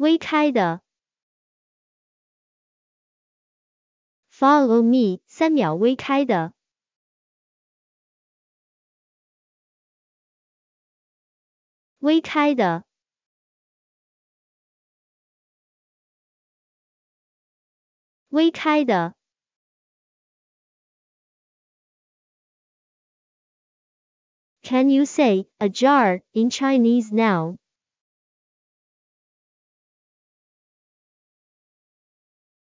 微开的。Follow me，三秒微开的。微开的。微开的。Can you say ajar in Chinese now?